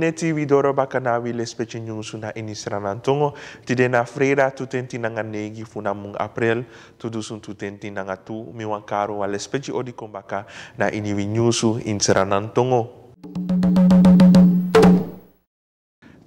neti wi doro baka na wi na inisranantongo. na ntongo ti de na freda negi april Tudusun dusun tu nga tu mi odi kon na ini wi nyusu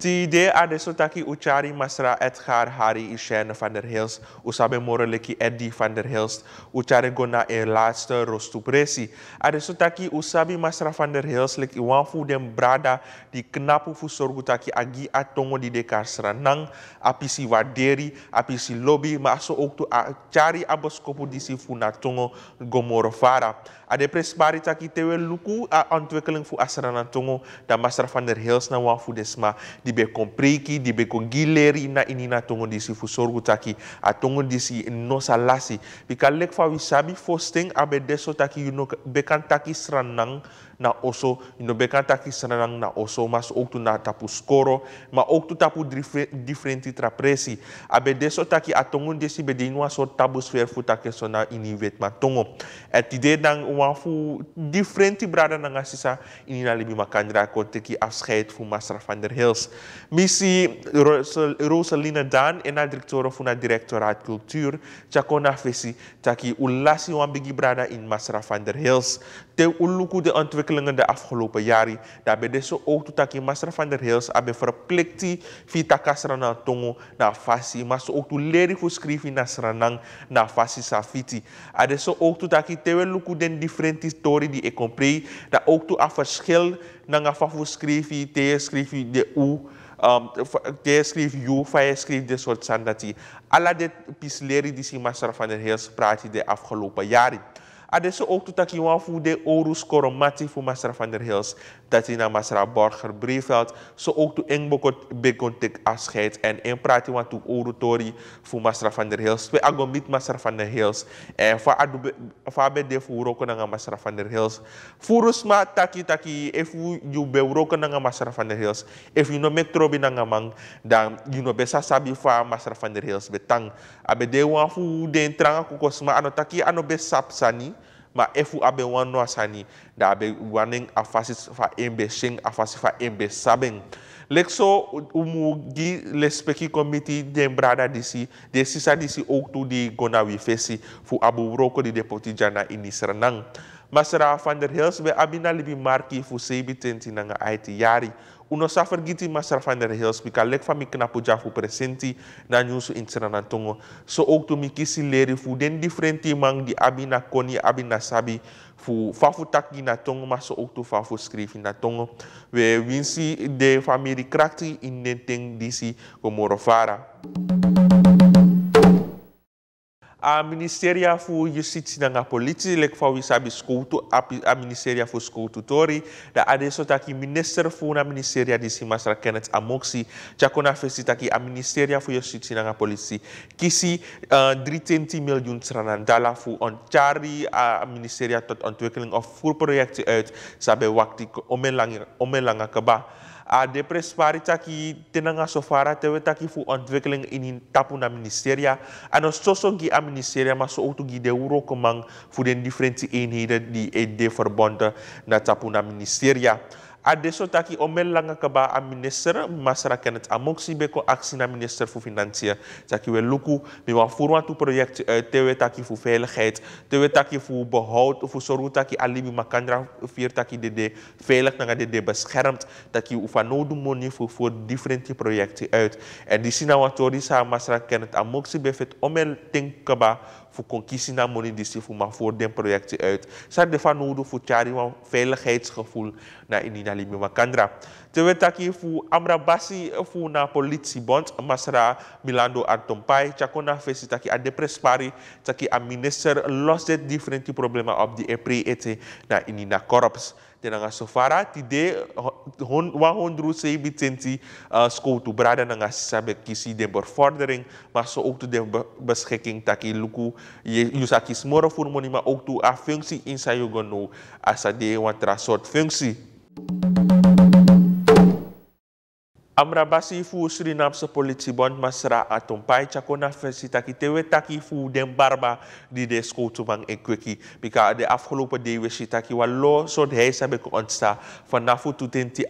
Die idee a de sotaki uchari masra Edgar Harry Ishene van der Hilst, usabe moreleki Eddie van der Hilst, uchari gona e laatste rostupresi. A de sotaki usabi masra van der Hilst lek iwan den brada di knapu fu sorgutaki agi atongo di dekar seranang, apisi waderi, apisi lobby, ma aso ook tu cari aboskopu disi fu natongo gomoro fara. A de prespari taki tewe luku a ontwikkeling fu asranatongo da masra van der Hilst na wan desma di dibe kon preki dibe kon gileri na ini na tongo disi fu sorgu taki a tongo disi bika lek fa sabi abe deso taki you bekan taki sran na oso no beka taki sanang na oso mas ook na tapu skoro ma ook tapu differenti trapresi abe deso taki atongun desi bedinua so tabu sfer fu so na ma tongo et ide dan wan differenti brada na ngasisa ini libi makandra ko teki afscheid fu masra van der Hills misi Rosalina Dan en na directora fu na directoraat cultuur chakona fesi taki ulasi wan bigi brada in masra van der Hills te uluku de ontwikkeling ontwikkelingen de afgelopen jaren. Daarbij deze ook taki master van der Hils abe verplikti vita kasra na tongo na fasi. Maar ook toe leren voor schrijven na sranang na fasi safiti. is ook taki tewe luku den differenti story die ik comprei. Dat ook toe a verschil na nga fafu schrijven, te schrijven de u. Um, jij schreef jou, jij schreef dit soort zandati. Alla dit pisleren die master van der Heels praat de afgelopen jaren. adesso ook totak wafu de Orus Koromati fu Masra van der Hills, dat hij naar Masra Borger Breveld, zo ook toe Engbokot Begontik afscheid en in praat Johan toe Orutori voor Masra van der Hils, twee agomit Masra van der Hills, en eh, fa be de fu roko nanga Masra van der Hils. Voorus ma taki taki, if e you be roko nanga Masra van der Hils, if e you no make trouble nanga mang, dan you no besa sabi fa Masra van der Hils betang. Abe de Johan de entrang ako kosma, ano taki ano besap sani, if efu abe one no asani da abe waning afasis fa embe shing fa embe sabeng lekso umugi lespeki committee den brada disi de sisa disi ook to di gona fesi fu abu broko di deputi jana ini serenang Masra van der Hills we abina libi marki fu sebi tenti IT aiti yari. Uno sa vergiti Masra van der Hills we Kalek van mi knapu jafu presenti na nyusu intseranan tongo. So ook to mi leri den differenti mang di abina koni abina sabi fu fafu taki na tongo ma so ook to fafu skrifi na We winsi de famiri krakti in den teng disi komorofara a Ministério for Justiça na polícia, ele foi sabe a ministeria for escuto tori, da adesso taki minister van na ministeria di cima amoksi Kenneth Amoxi, já com a festa tá que a Ministério for Justiça na polícia, 320 miljoen stranan dala for on chari a ministeria tot ontwikkeling of voor project uit sabe wakti omelang omelang kaba a de prespari taki tenanga sofara tewe taki fu ontwikkeling in in tapu na ministeria ano soso gi a ministeria ma so ook gi de uro fu den differenti eenheden die e de verbonden na tapu na ministeria ade so taki omel langer langa kaba a ministre kenet beko aksi na minister voor Financiën taki we luku mi wa furwa tu project uh, tewe taki voor veiligheid tewe taki voor behoud voor soru taki alibi makandra vier taki dede veilig nanga dede beschermd taki ufa nodu moni voor voor different projecten uit en die sinawatori sa masra kenet a moksi befet omel mel kaba voor concursie naar monidisi, voor maar voor den projecten uit. Zat de van nodig voor tjari van veiligheidsgevoel naar Inina Limi Makandra. Terwijl taki voor Amrabasi eh, voor na politiebond, Masra Milando Artompai, Chakona aan de prespari, deprespari, taki a minister lost het differenti problemen op die EPRI ete naar Inina Korps tenanga sofara ti de wanhondru sebi tenti uh, skoutu brada nanga sabe kisi den bevordering maar so ook to den beschikking taki luku yusa kismoro furmoni maar ook to a functie insa yugono asa de wantra soort functie Amra basi fu Suriname se politi bon masra aton pai chako na ki tewe taki fu den barba di de skotumang en kweki. Bika ade afholu day we sita ki wa lo son heis heb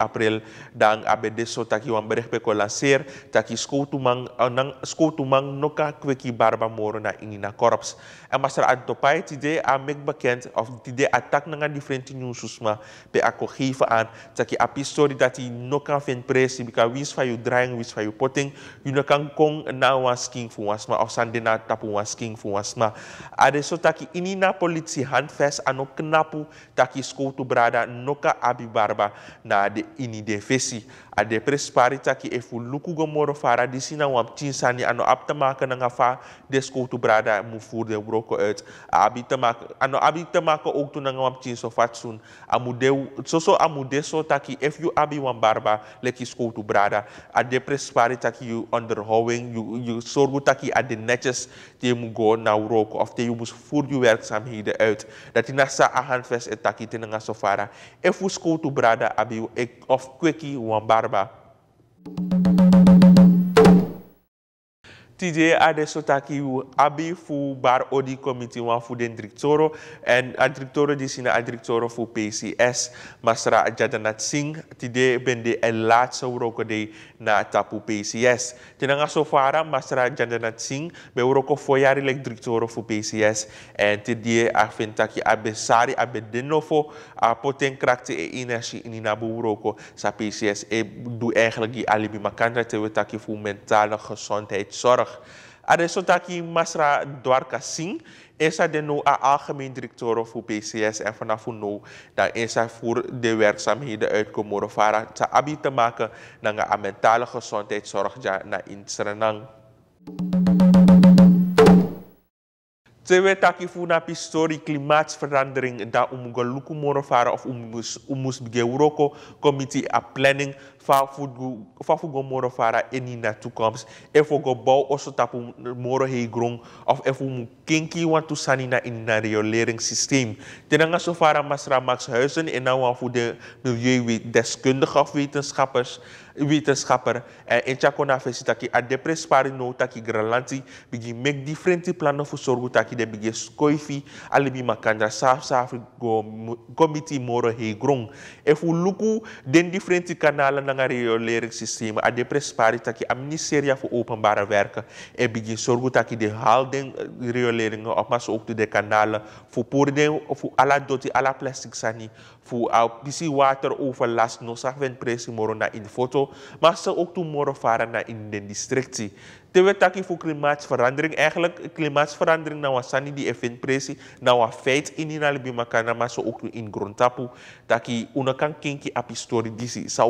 april dan abe de so taki wan bereg beko lanseer taki eh, noka kweki barba moro na ingina korps. En eh, masra aton pai ti de amek bekend of ti de atak nanga differenti nyususma pe ako geven aan taki apistori dati noka vind presi bika wis fa yu drang wis fa yu poting yuna kan kong na king fu wasma of sande na tapu wasking fu wasma ade so taki ini na politi fes ano kenapu taki skoutu brada noka abi barba na ade ini de fesi ade prespari taki fu luku gomoro fara di sina wam tinsani ano ap te maken nga fa de skoutu brada mu voer de broko uit abi te ano abi te maken ook toen nga tinso fatsun amude so so amude so taki fu abi wam barba leki skoutu brada at the prosperity that you underhowing, you you sorrow that you at the natures they mungo go now after you must full you work some out that in asa a hand first attack it If we school to brother, abi eh, of quickie one TJ Adesotaki abi fu bar odi committee wan fu den directoro en a directoro di sina a directoro fu PCS Masra Jadanat Singh TJ bende el laatste wroko de na tapu PCS. Tenanga fara Masra Jadanat Singh be wroko foyari lek directoro fu PCS en TJ a fintaki abesari abedenofo a poten krakte e energie in inabu wroko sa PCS e du eigenlijk di alibi makanda te wetaki fu mentale zorg zorg. A de sotaki masra dwarka Singh is de nu algemeen directeur of PCS en vanaf nu dan is hij voor de werkzaamheden uit Komorofara te abi te maken naar de mentale gezondheidszorg na naar in we Tewe taki funa pistori klimaatverandering da umgaluku morofara of umus umus begeuroko committee a planning fafu go moro fara enina na toekomst. E fo go bou oso tapu moro he grong of e fo mu tu sanina na in na system Tenanga so fara masra Max Huizen eh, en nou de voor de milieudeskundigen of wetenschappers wetenschapper en in Chakona Fesitaki a depres parino taki gralanti bigi make different plannen voor zorgu taki de bigi skoifi alibi makanda sah sah go committee moro he grong. E fo luku den different kanalen nanga reguleringssysteem a deprespari taki a ministeria voor openbare werken en begin zorgen taki de houding uh, rioleringen op maar ook de kanalen voor poorden voor alle doti alle plastic sani voor op water overlast no sa ven presi moro na in foto maar ze ook to moro varen na in den districtie Terwijl taki voor klimaatverandering, eigenlijk klimaatverandering na wasani di event presi, na wa feit in in alibi makana, maar zo ook in grondtapu, taki unakan kan api apistori disi, sa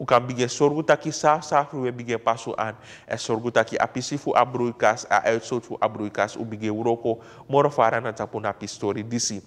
ukan bige sorgu taki sa sa fruwe bige paso an e sorgu taki apisifu abruikas a uitsoot abruikas u bige uroko moro fara na tapu na pistori disi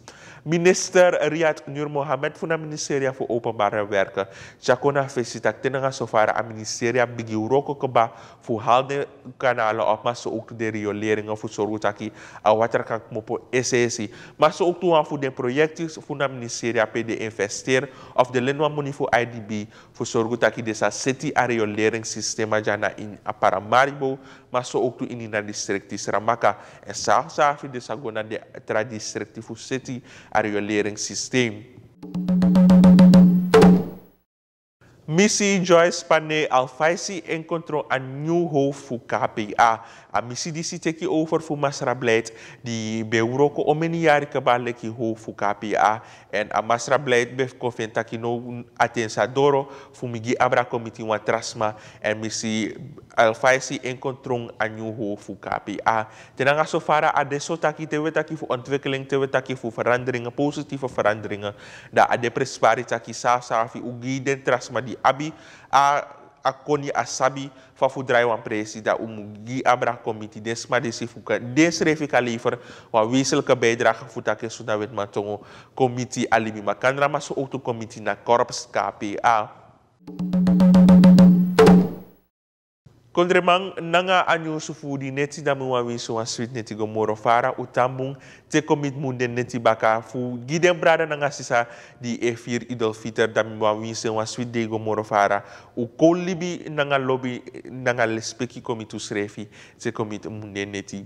minister Riyad Nur Mohamed funa ministeria fu openbare werke, chakona fesitak tenanga sofara a ministeria bige uroko keba fu halde kanale op maar so ook de rioleringen fu sorgu taki a water kan kmopo esesi Maso so ook de projecties funa ministeria pe de investeer of de lenwa moni fu IDB fu sorgu taki desa seti ario leringssistema jana in aparamaribo ma ook tu ini na distrikti seramaka en zelfs saafu desa gona de tra distrikti fu seti ario leringssistema Missy Joyce Pane Alfaisi encontrou een nieuw hoofd voor KPA. A missie die zit over over voor Blade di beuroko omeniari kabaleki hoofd voor KPA. En a Masrableid bef konventaki no atensadoro fumigi migi abra komitima wa trasma. En missie Alfaisi encontrou een nieuw hoofd voor KPA. Tenanga sofara adesotaki tewetaki voor ontwikkeling, tewetaki voor veranderinga. positieve veranderingen. Da adepresparitaki sa fi ugi den trasma di. abi a a koni a sabi fa fu drai wan presi da um gi abra komiti des ma desi fuka des refi kalifer wa weselke bijdrage futa ke suda wet ma tongo komiti alimi ma kandra ma so auto komiti na korps KPA Kondre mang nanga anyo sufu di neti da mwa wiso an neti go moro fara utambung te komit munde neti baka fu giden brada nanga sisa di efir idol fiter da mwa wiso an de go moro fara u kolibi nanga lobby nanga lespeki komitu srefi te komit munde neti.